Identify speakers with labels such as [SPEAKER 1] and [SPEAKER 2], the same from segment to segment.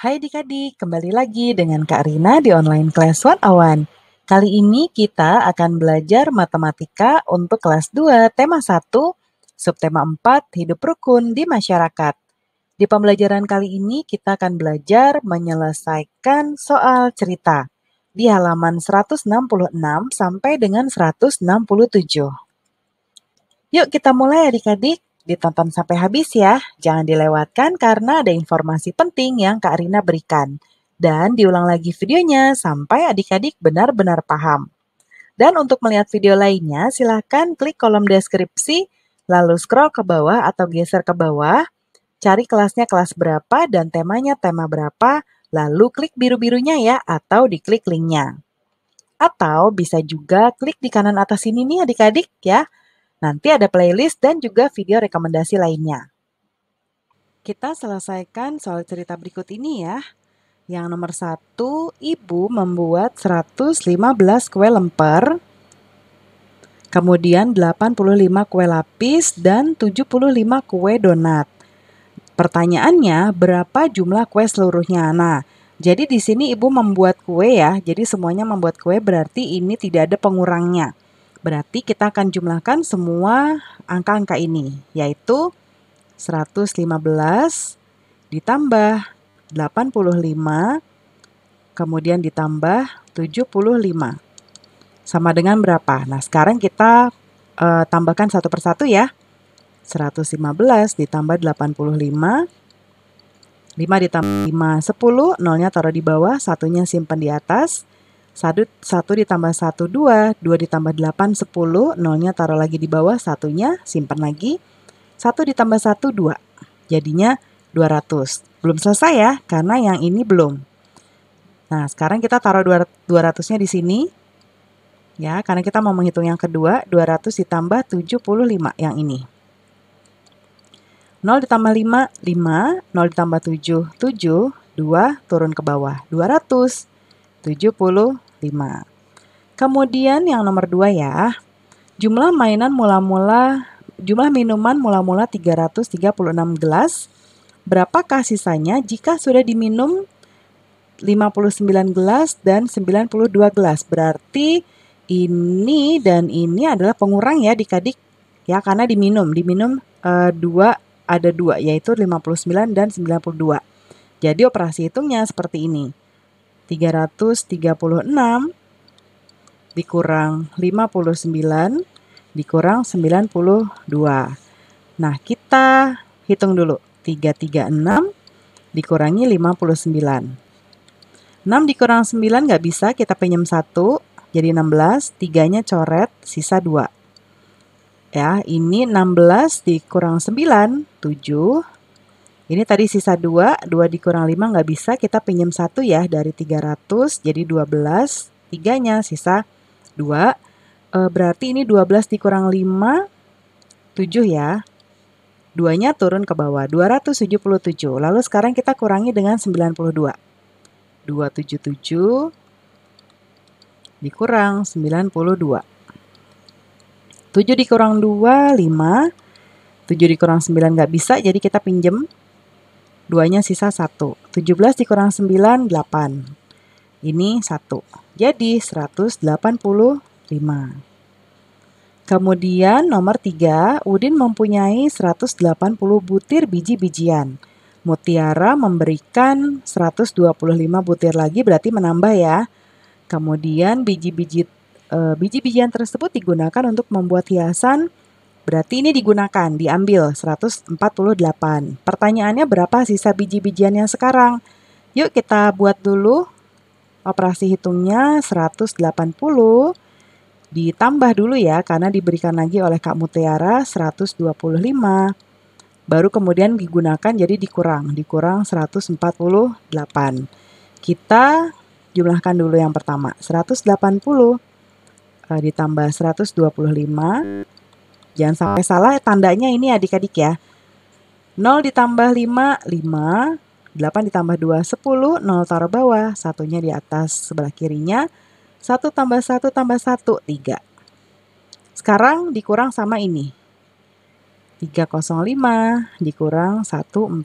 [SPEAKER 1] Hai adik-adik, kembali lagi dengan Kak Rina di online kelas 1 awan. Kali ini kita akan belajar matematika untuk kelas 2, tema 1, subtema 4, hidup rukun di masyarakat. Di pembelajaran kali ini kita akan belajar menyelesaikan soal cerita di halaman 166 sampai dengan 167. Yuk kita mulai adik-adik. Ditonton sampai habis ya, jangan dilewatkan karena ada informasi penting yang Kak Rina berikan. Dan diulang lagi videonya sampai adik-adik benar-benar paham. Dan untuk melihat video lainnya, silahkan klik kolom deskripsi, lalu scroll ke bawah atau geser ke bawah, cari kelasnya kelas berapa dan temanya tema berapa, lalu klik biru-birunya ya atau diklik linknya. Atau bisa juga klik di kanan atas ini nih adik-adik ya. Nanti ada playlist dan juga video rekomendasi lainnya. Kita selesaikan soal cerita berikut ini ya. Yang nomor satu, ibu membuat 115 kue lemper, kemudian 85 kue lapis, dan 75 kue donat. Pertanyaannya, berapa jumlah kue seluruhnya? Nah, jadi di sini ibu membuat kue ya, jadi semuanya membuat kue berarti ini tidak ada pengurangnya. Berarti kita akan jumlahkan semua angka-angka ini, yaitu 115 ditambah 85, kemudian ditambah 75. Sama dengan berapa? Nah, sekarang kita e, tambahkan satu persatu ya. 115 ditambah 85, 5 ditambah 5, 10, nolnya taruh di bawah, satunya simpan di atas, 1, 1 ditambah 1, 2, 2 ditambah 8, 10, 0-nya taruh lagi di bawah, satunya simpan lagi. 1 ditambah 1, 2, jadinya 200. Belum selesai ya, karena yang ini belum. Nah, sekarang kita taruh 200-nya di sini. Ya, karena kita mau menghitung yang kedua, 200 ditambah 75 yang ini. 0 ditambah 5, 5. 0 ditambah 7, 7. 2 turun ke bawah, 200. 75. Kemudian yang nomor dua ya, jumlah mainan mula-mula, jumlah minuman mula-mula 336 gelas, berapakah sisanya jika sudah diminum 59 gelas dan 92 gelas? Berarti ini dan ini adalah pengurang ya dikadik ya karena diminum, diminum uh, dua ada dua yaitu 59 dan 92. Jadi operasi hitungnya seperti ini. 336 dikurang 59 dikurang 92. Nah, kita hitung dulu. 336 dikurangi 59. 6 dikurang 9 nggak bisa, kita pinjam 1, jadi 16, 3-nya coret, sisa 2. Ya, ini 16 dikurang 9, 7, ini tadi sisa 2, 2 dikurang 5 nggak bisa, kita pinjam 1 ya dari 300, jadi 12, 3-nya sisa 2. E, eh, berarti ini 12 dikurang 5, 7 ya. 2-nya turun ke bawah, 277. Lalu sekarang kita kurangi dengan 92. 277 dikurang 92. 7 dikurang 2, 5. 7 dikurang 9 nggak bisa, jadi kita pinjam 2-nya sisa 1. 17 dikurang 9, 8. Ini 1. Jadi 185. Kemudian nomor 3, Udin mempunyai 180 butir biji-bijian. Mutiara memberikan 125 butir lagi berarti menambah ya. Kemudian biji-biji eh, biji-bijian tersebut digunakan untuk membuat hiasan Berarti ini digunakan, diambil 148. Pertanyaannya berapa sisa biji-bijian yang sekarang? Yuk kita buat dulu operasi hitungnya 180 ditambah dulu ya karena diberikan lagi oleh Kak Mutiara 125. Baru kemudian digunakan jadi dikurang, dikurang 148. Kita jumlahkan dulu yang pertama 180 eh, ditambah 125 Jangan sampai salah tandanya ini adik-adik ya. 0 ditambah 5, 5. 8 ditambah 2, 10. 0 taruh bawah, satunya di atas sebelah kirinya. 1 tambah 1 tambah 1, 3. Sekarang dikurang sama ini. 305 dikurang 148. 5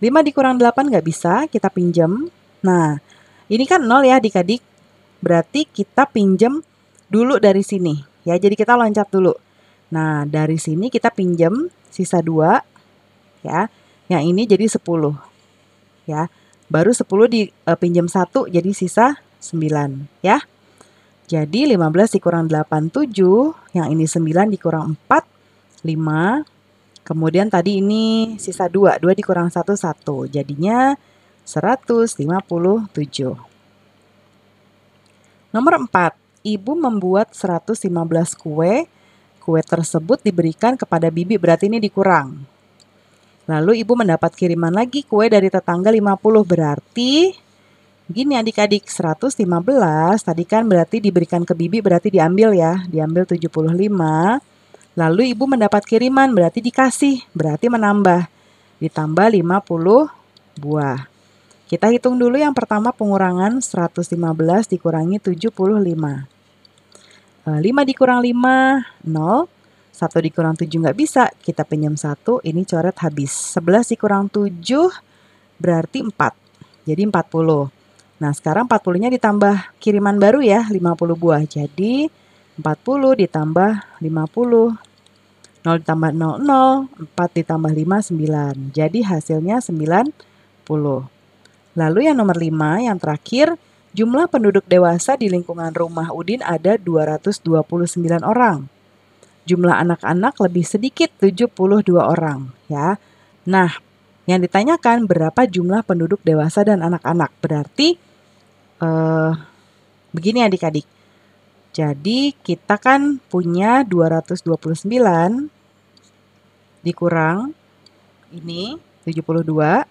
[SPEAKER 1] dikurang 8 nggak bisa, kita pinjam. Nah, ini kan 0 ya adik-adik. Berarti kita pinjam dulu dari sini ya. Jadi kita loncat dulu. Nah, dari sini kita pinjam sisa 2 ya. Yang ini jadi 10. Ya. Baru 10 dipinjam eh, uh, 1 jadi sisa 9 ya. Jadi 15 dikurang 8 7, yang ini 9 dikurang 4 5. Kemudian tadi ini sisa 2, 2 dikurang 1 1. Jadinya 157. Nomor 4 ibu membuat 115 kue. Kue tersebut diberikan kepada bibi, berarti ini dikurang. Lalu ibu mendapat kiriman lagi kue dari tetangga 50, berarti Gini adik-adik, 115 tadi kan berarti diberikan ke bibi berarti diambil ya, diambil 75. Lalu ibu mendapat kiriman berarti dikasih, berarti menambah. Ditambah 50 buah. Kita hitung dulu yang pertama pengurangan 115 dikurangi 75. 5 eh, dikurang 5, 0. 1 dikurang 7 nggak bisa, kita pinjam 1, ini coret habis. 11 dikurang 7 berarti 4, jadi 40. Nah sekarang 40-nya ditambah kiriman baru ya, 50 buah. Jadi 40 ditambah 50, 0 ditambah 0, 0, 4 ditambah 5, 9. Jadi hasilnya 90. Lalu yang nomor 5, yang terakhir, Jumlah penduduk dewasa di lingkungan rumah Udin ada 229 orang. Jumlah anak-anak lebih sedikit 72 orang, ya. Nah, yang ditanyakan berapa jumlah penduduk dewasa dan anak-anak. Berarti eh begini Adik-adik. Jadi kita kan punya 229 dikurang ini 72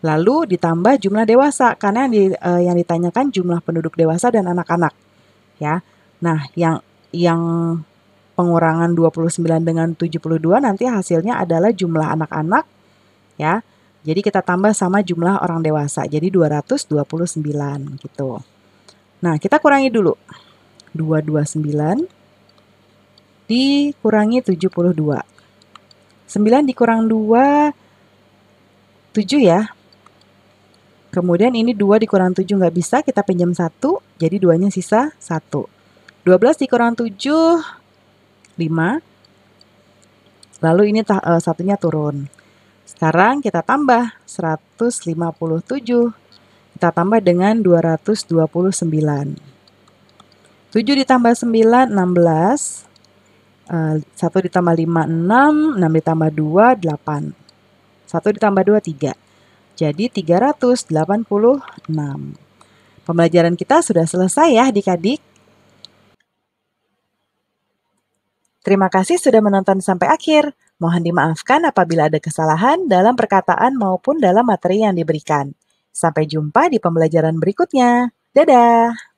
[SPEAKER 1] Lalu ditambah jumlah dewasa karena yang, di, uh, yang ditanyakan jumlah penduduk dewasa dan anak-anak. Ya. Nah, yang yang pengurangan 29 dengan 72 nanti hasilnya adalah jumlah anak-anak ya. Jadi kita tambah sama jumlah orang dewasa. Jadi 229 gitu. Nah, kita kurangi dulu. 229 dikurangi 72. 9 dikurang 2 7 ya. Kemudian ini 2 dikurang 7 nggak bisa, kita pinjam 1, jadi 2-nya sisa 1. 12 dikurang 7, 5. Lalu ini uh, satunya turun. Sekarang kita tambah 157. Kita tambah dengan 229. 7 ditambah 9, 16. Uh, 1 ditambah 5, 6. 6 ditambah 2, 8. 1 ditambah 2, 3 jadi 386. Pembelajaran kita sudah selesai ya adik-adik. Terima kasih sudah menonton sampai akhir. Mohon dimaafkan apabila ada kesalahan dalam perkataan maupun dalam materi yang diberikan. Sampai jumpa di pembelajaran berikutnya. Dadah!